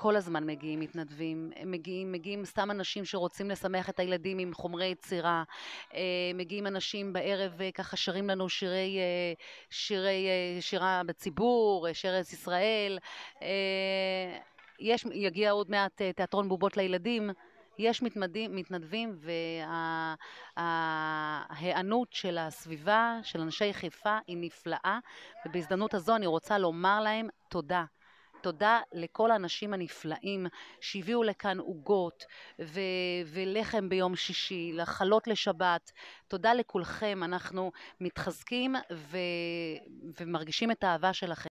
כל הזמן מגיעים מתנדבים, מגיעים, מגיעים סתם אנשים שרוצים לשמח את הילדים עם חומרי יצירה, אה, מגיעים אנשים בערב אה, ככה שרים לנו שירי, אה, שירי שירה בציבור, שיר ארץ ישראל, יש, יגיע עוד מעט תיאטרון בובות לילדים, יש מתמדים, מתנדבים וההיענות של הסביבה, של אנשי חיפה, היא נפלאה, ובהזדמנות הזו אני רוצה לומר להם תודה. תודה לכל האנשים הנפלאים שהביאו לכאן עוגות ו- ולחם ביום שישי, לחלות לשבת. תודה לכולכם, אנחנו מתחזקים ו- ומרגישים את האהבה שלכם.